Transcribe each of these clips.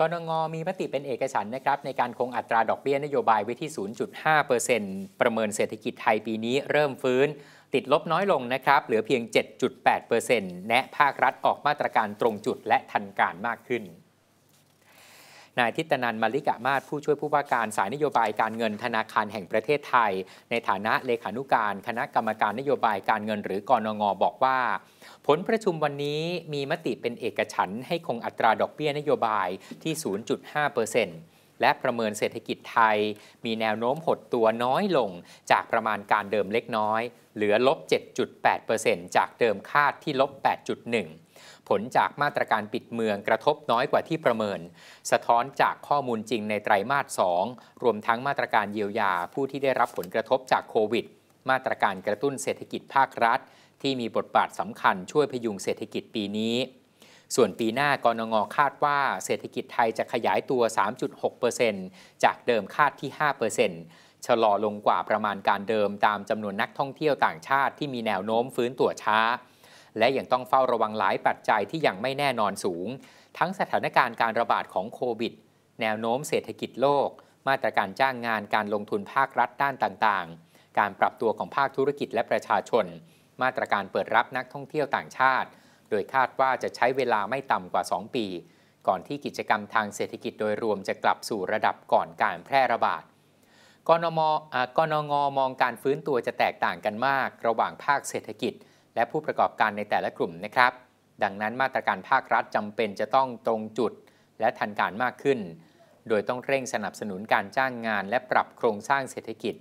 กนงมีมติเป็นเอกฉันนะครับ ในการคงอัตราดอกเบี้ยนโยบายไว้ที่ 0.5%ประเมินเศรษฐกิจไทยปีนี้เริ่มฟื้น ติดลบน้อยลงนะครับ เหลือเพียง 7.8%แนะภาครัฐออกมาตรการตรงจุดและทันการมากขึ้นนายทิตนันมาลิกะมาศผู้ช่วยผู้ว่าการสายนโยบายการเงินธนาคารแห่งประเทศไทย ในฐานะเลขานุการคณะกรรมการนโยบายการเงินหรือกรนงบอกว่า ผลประชุมวันนี้มีมติเป็นเอกฉันให้คงอัตราดอกเบี้ยนโยบายที่ 0.5%เปอร์เซ็นต์และประเมินเศรษฐกิจไทย มีแนวโน้มหดตัวน้อยลง จากประมาณการเดิมเล็กน้อย เหลือลบ7.8%จากเดิมคาดที่ลบ8.1ผลจากมาตรการปิดเมืองกระทบน้อยกว่าที่ประเมิน สะท้อนจากข้อมูลจริงในไตรมาส2รวมทั้งมาตรการเยียวยาผู้ที่ได้รับผลกระทบจากโควิดมาตรการกระตุ้นเศรษฐกิจภาครัฐ ที่มีบทบาทสำคัญช่วยพยุงเศรษฐกิจปีนี้ส่วนปีหน้ากรงคาดว่าเศรษฐกิจไทยจะขยายตัว 3.6%จากเดิมคาดที่ 5%ชะลอลงกว่าประมาณการเดิมตามจำนวนนักท่องเที่ยวต่างชาติที่มีแนวโน้มฟื้นตัวช้า และยังต้องเฝ้าระวังหลายปัจจัยที่ยังไม่แน่นอนสูง ทั้งสถานการณ์การระบาดของโควิด แนวโน้มเศรษฐกิจโลก มาตรการจ้างงานการลงทุนภาครัฐด้านต่างๆ การปรับตัวของภาคธุรกิจและประชาชน มาตรการเปิดรับนักท่องเที่ยวต่างชาติโดยคาดว่าจะใช้เวลาไม่ต่ำกว่า 2 ปี ก่อนที่กิจกรรมทางเศรษฐกิจโดยรวมจะกลับสู่ระดับก่อนการแพร่ระบาดกนมกนง มองการฟื้นตัวจะแตกต่างกันมากระหว่างภาคเศรษฐกิจ และผู้ประกอบการในแต่ละกลุ่มนะครับ ดังนั้นมาตรการภาครัฐจำเป็นจะต้องตรงจุดและทันการมากขึ้น โดยต้องเร่งสนับสนุนการจ้างงาน และปรับโครงสร้างเศรษฐกิจ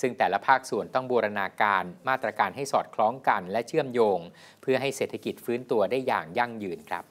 ซึ่งแต่ละภาคส่วนต้องบูรณาการมาตรการให้สอดคล้องกันและเชื่อมโยงเพื่อให้เศรษฐกิจฟื้นตัวได้อย่างยั่งยืนครับ